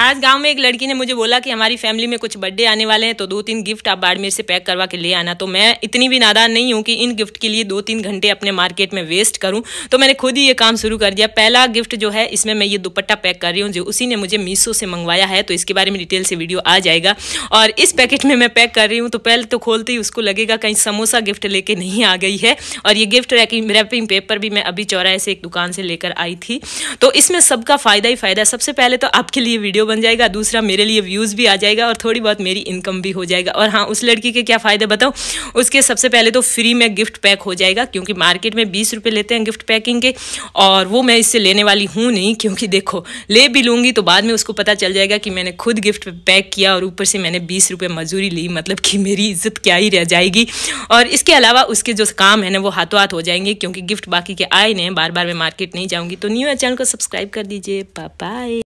आज गांव में एक लड़की ने मुझे बोला कि हमारी फैमिली में कुछ बर्थडे आने वाले हैं तो दो तीन गिफ्ट आप बाड़मेर से पैक करवा के ले आना तो मैं इतनी भी नादान नहीं हूँ कि इन गिफ्ट के लिए दो तीन घंटे अपने मार्केट में वेस्ट करूँ तो मैंने खुद ही ये काम शुरू कर दिया पहला गिफ्ट जो है इसमें मैं ये दुपट्टा पैक कर रही हूँ जो उसी ने मुझे मीसो से मंगवाया है तो इसके बारे में डिटेल से वीडियो आ जाएगा और इस पैकेट में मैं पैक कर रही हूँ तो पहले तो खोलते ही उसको लगेगा कहीं समोसा गिफ्ट लेके नहीं आ गई है और ये गिफ्ट रैपिंग पेपर भी मैं अभी चौराहे से एक दुकान से लेकर आई थी तो इसमें सबका फ़ायदा ही फ़ायदा सबसे पहले तो आपके लिए वीडियो बन जाएगा दूसरा मेरे लिए व्यूज़ भी आ जाएगा और थोड़ी बहुत मेरी इनकम भी हो जाएगा और हाँ उस लड़की के क्या फ़ायदे बताऊँ उसके सबसे पहले तो फ्री में गिफ्ट पैक हो जाएगा क्योंकि मार्केट में बीस रुपये लेते हैं गिफ्ट पैकिंग के और वो मैं इससे लेने वाली हूँ नहीं क्योंकि देखो ले भी लूँगी तो बाद में उसको पता चल जाएगा कि मैंने खुद गिफ्ट पैक किया और ऊपर से मैंने बीस रुपये मजदूरी ली मतलब कि मेरी इज्जत क्या ही रह जाएगी और इसके अलावा उसके जो काम है ना वो हाथों हाथ हो जाएंगे क्योंकि गिफ्ट बाकी के आए नहीं बार बार मैं मार्केट नहीं जाऊँगी तो न्यू चैनल को सब्सक्राइब कर दीजिए बाय